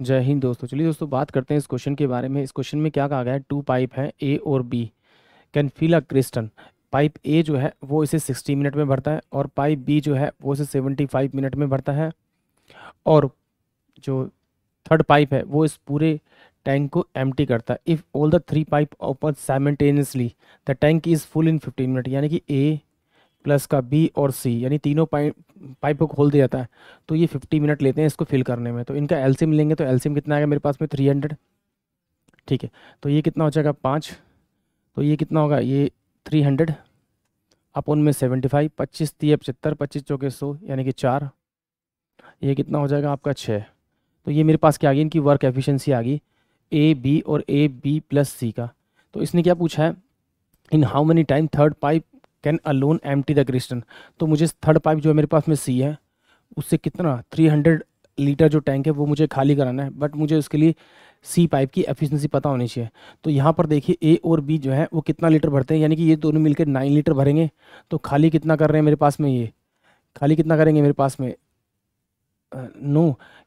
जय हिंद दोस्तों चलिए दोस्तों बात करते हैं इस क्वेश्चन के बारे में इस क्वेश्चन में क्या कहा गया है टू पाइप है ए और बी कैन फील अ क्रिस्टन पाइप ए जो है वो इसे 60 मिनट में भरता है और पाइप बी जो है वो इसे 75 मिनट में भरता है और जो थर्ड पाइप है वो इस पूरे टैंक को एम करता है if all the three pipe open simultaneously the tank is full in fifteen minute यानी कि ए प्लस का बी और सी यानी तीनों पाइप को खोल दिया जाता है तो ये फिफ्टी मिनट लेते हैं इसको फिल करने में तो इनका एलसीम लेंगे तो एलसीम कितना आएगा मेरे पास में थ्री हंड्रेड ठीक है तो ये कितना हो जाएगा पाँच तो ये कितना होगा ये थ्री हंड्रेड आप उनमें सेवेंटी फाइव पच्चीस तीय पचहत्तर पच्चीस चौके सौ यानी कि चार ये कितना हो जाएगा आपका छः तो ये मेरे पास क्या आ गई इनकी वर्क एफिशिएंसी आ गई ए बी और ए बी प्लस सी का तो इसने क्या पूछा है in how many time third pipe can alone empty the क्रिस्टन तो मुझे थर्ड पाइप जो है मेरे पास में सी है उससे कितना थ्री हंड्रेड लीटर जो टैंक है वो मुझे खाली कराना है बट मुझे उसके लिए सी पाइप की एफिशिएंसी पता होनी चाहिए तो यहाँ पर देखिए ए और बी जो है वो कितना लीटर भरते हैं यानी कि ये दोनों मिलकर नाइन लीटर भरेंगे तो खाली कितना कर रहे हैं मेरे पास में ये खाली कितना करेंगे मेरे पास में नो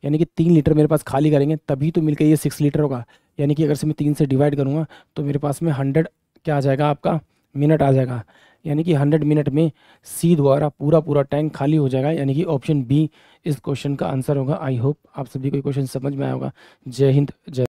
यानी कि तीन लीटर मेरे पास खाली करेंगे तभी तो मिलकर ये सिक्स लीटर होगा यानी कि अगर से मैं तीन से डिवाइड करूँगा तो मेरे पास में हंड्रेड क्या आ जाएगा आपका मिनट आ जाएगा यानी कि 100 मिनट में सी द्वारा पूरा पूरा टैंक खाली हो जाएगा यानी कि ऑप्शन बी इस क्वेश्चन का आंसर होगा आई होप आप सभी को क्वेश्चन समझ में आया होगा जय हिंद जय